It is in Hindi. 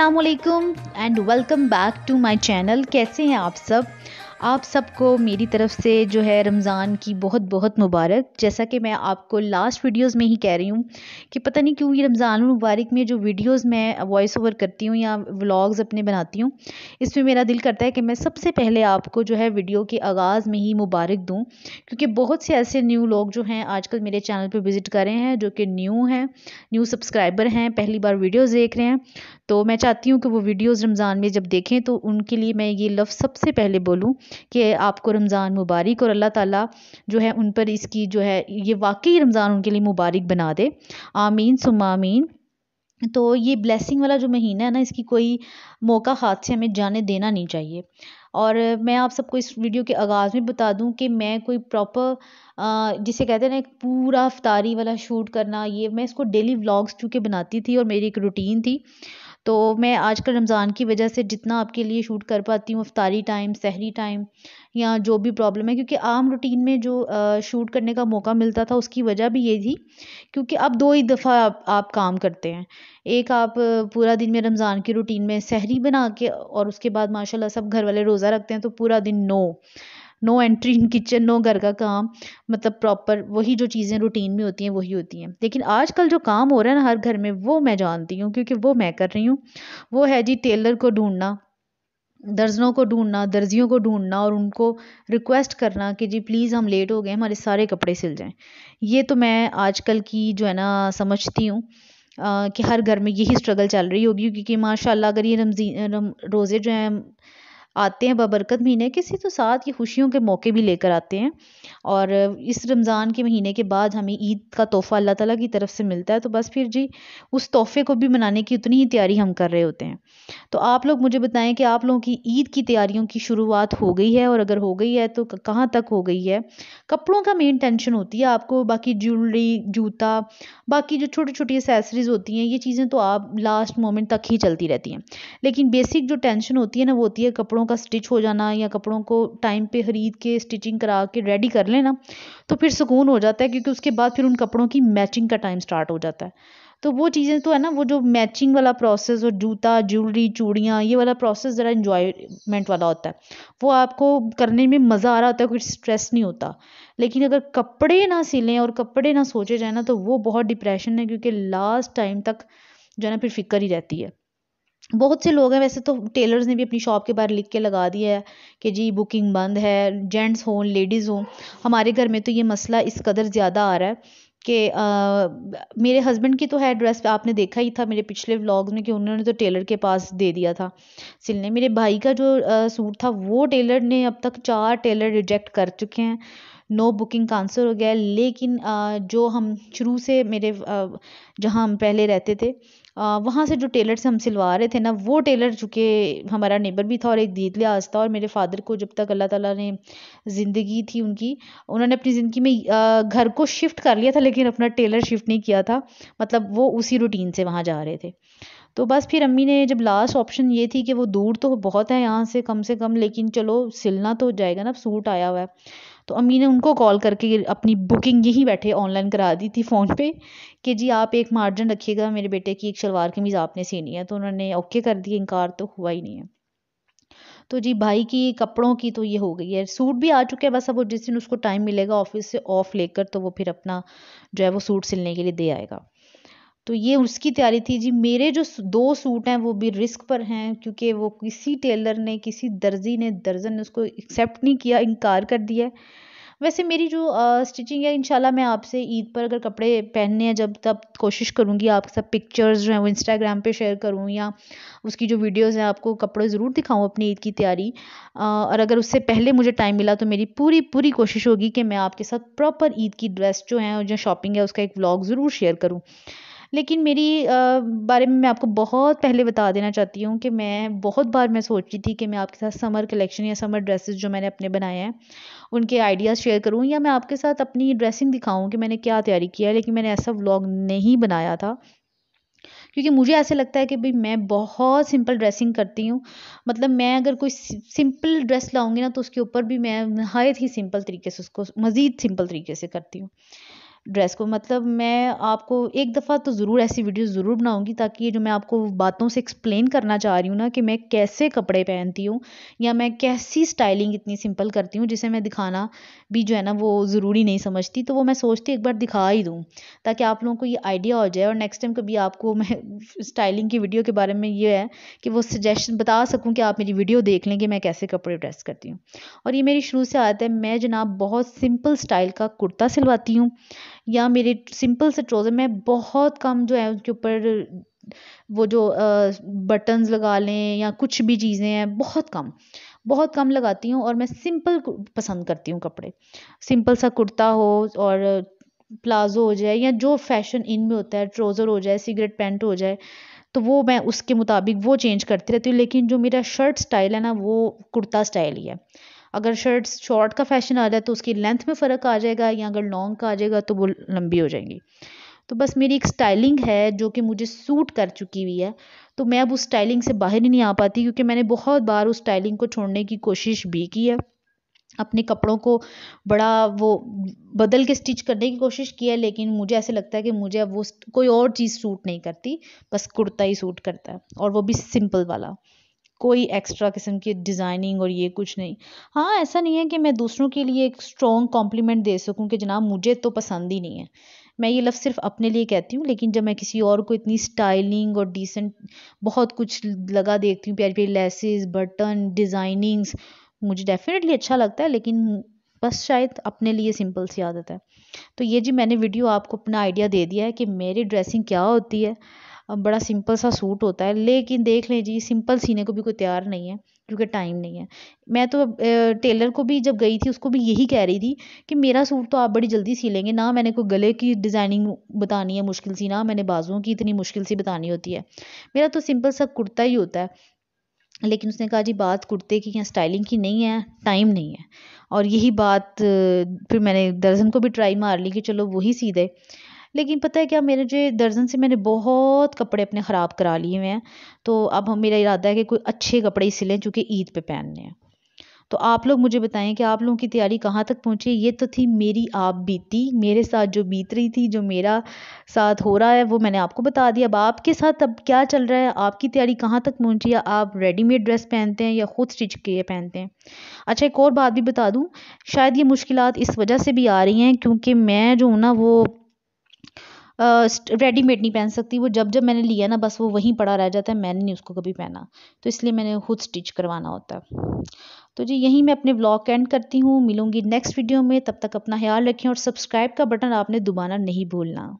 Aslam and welcome back to my channel कैसे हैं आप सब आप सबको मेरी तरफ से जो है रमज़ान की बहुत बहुत मुबारक जैसा कि मैं आपको लास्ट वीडियोस में ही कह रही हूँ कि पता नहीं क्यों ये रमज़ान मुबारक में जो वीडियोस मैं वॉइस ओवर करती हूँ या व्लॉग्स अपने बनाती हूँ इसमें मेरा दिल करता है कि मैं सबसे पहले आपको जो है वीडियो के आगाज़ में ही मुबारक दूँ क्योंकि बहुत से ऐसे न्यू लोग जो हैं आजकल मेरे चैनल पर विज़िट कर रहे हैं जो कि न्यू हैं न्यू सब्सक्राइबर हैं पहली बार वीडियोज़ देख रहे हैं तो मैं चाहती हूँ कि वो वीडियोज़ रमज़ान में जब देखें तो उनके लिए मैं ये लफ्ज़ सबसे पहले बोलूँ कि आपको रमज़ान मुबारक और अल्लाह ताला जो है उन पर इसकी जो है ये वाकई रमज़ान उनके लिए मुबारक बना दे आमीन सुम आमीन तो ये ब्लेसिंग वाला जो महीना है ना इसकी कोई मौका हाथ से हमें जाने देना नहीं चाहिए और मैं आप सबको इस वीडियो के आगाज़ में बता दूं कि मैं कोई प्रॉपर जिसे कहते हैं ना एक पूरा अफ्तारी वाला शूट करना ये मैं इसको डेली व्लॉग्स चूँकि बनाती थी और मेरी एक रूटीन थी तो मैं आज कल रमज़ान की वजह से जितना आपके लिए शूट कर पाती हूँ अफ्तारी टाइम सहरी टाइम या जो भी प्रॉब्लम है क्योंकि आम रूटीन में जो शूट करने का मौका मिलता था उसकी वजह भी ये थी क्योंकि अब दो ही दफ़ा आप, आप काम करते हैं एक आप पूरा दिन में रमज़ान की रूटीन में सहरी बना के और उसके बाद माशाल्लाह सब घर वाले रोज़ा रखते हैं तो पूरा दिन no no entry in kitchen no घर का काम मतलब प्रॉपर वही जो चीज़ें रूटीन में होती हैं वही होती हैं लेकिन आजकल जो काम हो रहा है ना हर घर में वो मैं जानती हूँ क्योंकि वो मैं कर रही हूँ वो है जी टेलर को ढूंढना दर्जनों को ढूंढना दर्जियों को ढूंढना और उनको रिक्वेस्ट करना कि जी प्लीज़ हम लेट हो गए हमारे सारे कपड़े सिल जाएं ये तो मैं आजकल की जो है ना समझती हूँ कि हर घर में यही स्ट्रगल चल रही होगी क्योंकि माशाल्लाह अगर ये रमजी रम, रोज़े जो हैं आते हैं बबरकत महीने किसी तो साथ ये खुशियों के मौके भी लेकर आते हैं और इस रमज़ान के महीने के बाद हमें ईद का तोहफ़ा अल्लाह ताला की तरफ से मिलता है तो बस फिर जी उस तोहफ़े को भी मनाने की उतनी ही तैयारी हम कर रहे होते हैं तो आप लोग मुझे बताएं कि आप लोगों की ईद की तैयारियों की शुरुआत हो गई है और अगर हो गई है तो कहाँ तक हो गई है कपड़ों का मेन टेंशन होती है आपको बाकी ज्वेलरी जूता बाकी जो छोटी छोटी एसेसरीज होती हैं ये चीज़ें तो आप लास्ट मोमेंट तक ही चलती रहती हैं लेकिन बेसिक जो टेंशन होती है ना वो होती है कपड़ों कपड़ों का स्टिच हो जाना या कपड़ों को टाइम पे खरीद के स्टिचिंग करा के रेडी कर लेना तो फिर सुकून हो जाता है क्योंकि उसके बाद फिर उन कपड़ों की मैचिंग का टाइम स्टार्ट हो जाता है तो वो चीज़ें तो है ना वो जो मैचिंग वाला प्रोसेस और जूता ज्वेलरी चूड़ियाँ ये वाला प्रोसेस ज़रा इन्जॉयमेंट वाला होता है वो आपको करने में मज़ा आ रहा होता है कोई स्ट्रेस नहीं होता लेकिन अगर कपड़े ना सिलें और कपड़े ना सोचे जाए ना तो वो बहुत डिप्रेशन है क्योंकि लास्ट टाइम तक जो है ना फिर फिक्र ही रहती है बहुत से लोग हैं वैसे तो टेलर्स ने भी अपनी शॉप के बाहर लिख के लगा दिया है कि जी बुकिंग बंद है जेंट्स हों लेडीज़ हों हमारे घर में तो ये मसला इस कदर ज़्यादा आ रहा है कि मेरे हस्बैंड की तो है ड्रेस आपने देखा ही था मेरे पिछले व्लॉग में कि उन्होंने तो टेलर के पास दे दिया था सिलने मेरे भाई का जो आ, सूट था वो टेलर ने अब तक चार टेलर रिजेक्ट कर चुके हैं नो बुकिंग कैंसिल हो गया लेकिन आ, जो हम शुरू से मेरे जहाँ हम पहले रहते थे वहाँ से जो टेलर से हम सिलवा रहे थे ना वो टेलर चूँकि हमारा नेबर भी था और एक दीद लिहाज था और मेरे फ़ादर को जब तक अल्लाह ताला ने ज़िंदगी थी उनकी उन्होंने अपनी ज़िंदगी में घर को शिफ्ट कर लिया था लेकिन अपना टेलर शिफ्ट नहीं किया था मतलब वो उसी रूटीन से वहाँ जा रहे थे तो बस फिर अम्मी ने जब लास्ट ऑप्शन ये थी कि वो दूर तो बहुत है यहाँ से कम से कम लेकिन चलो सिलना तो हो जाएगा ना सूट आया हुआ है तो अम्मी ने उनको कॉल करके अपनी बुकिंग यहीं बैठे ऑनलाइन करा दी थी फ़ोन पे कि जी आप एक मार्जिन रखिएगा मेरे बेटे की एक शलवार कमीज़ आपने सीनी है तो उन्होंने ओके कर दिया इनकार तो हुआ ही नहीं है तो जी भाई की कपड़ों की तो ये हो गई है सूट भी आ चुके हैं बस अब वो जिस दिन उसको टाइम मिलेगा ऑफिस से ऑफ लेकर तो वो फिर अपना जो है वो सूट सिलने के लिए दे आएगा तो ये उसकी तैयारी थी जी मेरे जो दो सूट हैं वो भी रिस्क पर हैं क्योंकि वो किसी टेलर ने किसी दर्जी ने दर्जन ने उसको एक्सेप्ट नहीं किया इनकार कर दिया वैसे मेरी जो आ, स्टिचिंग है इंशाल्लाह मैं आपसे ईद पर अगर कपड़े पहनने हैं जब तब कोशिश करूँगी आपके साथ पिक्चर्स जो हैं वो इंस्टाग्राम पे शेयर करूँ या उसकी जो वीडियोस हैं आपको कपड़े ज़रूर दिखाऊँ अपनी ईद की तैयारी और अगर उससे पहले मुझे टाइम मिला तो मेरी पूरी पूरी कोशिश होगी कि मैं आपके साथ प्रॉपर ईद की ड्रेस जो है और जो शॉपिंग है उसका एक ब्लॉग ज़रूर शेयर करूँ लेकिन मेरी बारे में मैं आपको बहुत पहले बता देना चाहती हूँ कि मैं बहुत बार मैं सोच रही थी कि मैं आपके साथ समर कलेक्शन या समर ड्रेसेस जो मैंने अपने बनाए हैं उनके आइडियाज़ शेयर करूँ या मैं आपके साथ अपनी ड्रेसिंग दिखाऊँ कि मैंने क्या तैयारी किया है लेकिन मैंने ऐसा व्लॉग नहीं बनाया था क्योंकि मुझे ऐसे लगता है कि भाई मैं बहुत सिंपल ड्रेसिंग करती हूँ मतलब मैं अगर कोई सिंपल ड्रेस लाऊंगी ना तो उसके ऊपर भी मैं नहायत ही सिंपल तरीके से उसको मज़ीद सिंपल तरीके से करती हूँ ड्रेस को मतलब मैं आपको एक दफ़ा तो ज़रूर ऐसी वीडियो ज़रूर बनाऊँगी ताकि जो मैं आपको बातों से एक्सप्लेन करना चाह रही हूँ ना कि मैं कैसे कपड़े पहनती हूँ या मैं कैसी स्टाइलिंग इतनी सिंपल करती हूँ जिसे मैं दिखाना भी जो है ना वो ज़रूरी नहीं समझती तो वो मैं सोचती एक बार दिखा ही दूँ ताकि आप लोगों को ये आइडिया हो जाए और नेक्स्ट टाइम कभी आपको मैं स्टाइलिंग की वीडियो के बारे में ये है कि वो सजेशन बता सकूँ कि आप मेरी वीडियो देख लें कि मैं कैसे कपड़े ड्रेस करती हूँ और ये मेरी शुरू से आदत है मैं जनाब बहुत सिंपल स्टाइल का कुर्ता सिलवाती हूँ या मेरे सिंपल से ट्रोज़र मैं बहुत कम जो है उनके ऊपर वो जो बटन्स लगा लें या कुछ भी चीज़ें हैं बहुत कम बहुत कम लगाती हूँ और मैं सिंपल पसंद करती हूँ कपड़े सिंपल सा कुर्ता हो और प्लाज़ो हो जाए या जो फैशन इन में होता है ट्रोज़र हो जाए सिगरेट पैंट हो जाए तो वो मैं उसके मुताबिक वो चेंज करती रहती हूँ लेकिन जो मेरा शर्ट स्टाइल है ना वो कुर्ता स्टाइल ही है अगर शर्ट शॉर्ट का फैशन आ जाए तो उसकी लेंथ में फ़र्क आ जाएगा या अगर लॉन्ग का आ जाएगा तो वो लंबी हो जाएंगी तो बस मेरी एक स्टाइलिंग है जो कि मुझे सूट कर चुकी हुई है तो मैं अब उस स्टाइलिंग से बाहर ही नहीं आ पाती क्योंकि मैंने बहुत बार उस स्टाइलिंग को छोड़ने की कोशिश भी की है अपने कपड़ों को बड़ा वो बदल के स्टिच करने की कोशिश की है लेकिन मुझे ऐसे लगता है कि मुझे अब वो कोई और चीज़ सूट नहीं करती बस कुर्ता ही सूट करता है और वो भी सिंपल वाला कोई एक्स्ट्रा किस्म की डिज़ाइनिंग और ये कुछ नहीं हाँ ऐसा नहीं है कि मैं दूसरों के लिए एक स्ट्रॉन्ग कॉम्प्लीमेंट दे सकूँ कि जनाब मुझे तो पसंद ही नहीं है मैं ये लफ्ज़ सिर्फ अपने लिए कहती हूँ लेकिन जब मैं किसी और को इतनी स्टाइलिंग और डिसेंट बहुत कुछ लगा देखती हूँ प्यारी प्यारी लेसेस बटन डिज़ाइनिंग्स मुझे डेफिनेटली अच्छा लगता है लेकिन बस शायद अपने लिए सिंपल सी आदत है तो ये जी मैंने वीडियो आपको अपना आइडिया दे दिया है कि मेरी ड्रेसिंग क्या होती है बड़ा सिंपल सा सूट होता है लेकिन देख लें जी सिंपल सीने को भी कोई तैयार नहीं है क्योंकि टाइम नहीं है मैं तो टेलर को भी जब गई थी उसको भी यही कह रही थी कि मेरा सूट तो आप बड़ी जल्दी सी लेंगे ना मैंने कोई गले की डिज़ाइनिंग बतानी है मुश्किल सी ना मैंने बाजुओं की इतनी मुश्किल सी बतानी होती है मेरा तो सिंपल सा कुर्ता ही होता है लेकिन उसने कहा जी बात कुर्ते की या स्टाइलिंग की नहीं है टाइम नहीं है और यही बात फिर मैंने दर्जन को भी ट्राई मार ली कि चलो वही सी दे लेकिन पता है क्या मेरे जो दर्जन से मैंने बहुत कपड़े अपने ख़राब करा लिए हुए हैं तो अब हम मेरा इरादा है कि कोई अच्छे कपड़े ही सिलें चूँकि ईद पर पहनने हैं तो आप लोग मुझे बताएं कि आप लोगों की तैयारी कहाँ तक पहुँची ये तो थी मेरी आप बीती मेरे साथ जो बीत रही थी जो मेरा साथ हो रहा है वो मैंने आपको बता दिया अब आपके साथ अब क्या चल रहा है आपकी तैयारी कहाँ तक पहुँची या आप रेडीमेड ड्रेस पहनते हैं या खुद स्टिच किए पहनते हैं अच्छा एक और बात भी बता दूँ शायद ये मुश्किल इस वजह से भी आ रही हैं क्योंकि मैं जो हूँ ना वो रेडीमेड नहीं पहन सकती वो जब जब मैंने लिया ना बस वो वहीं पड़ा रह जाता है मैंने नहीं उसको कभी पहना तो इसलिए मैंने खुद स्टिच करवाना होता है तो जी यहीं मैं अपने ब्लॉग एंड करती हूँ मिलूंगी नेक्स्ट वीडियो में तब तक अपना ख्याल रखें और सब्सक्राइब का बटन आपने दुबाना नहीं भूलना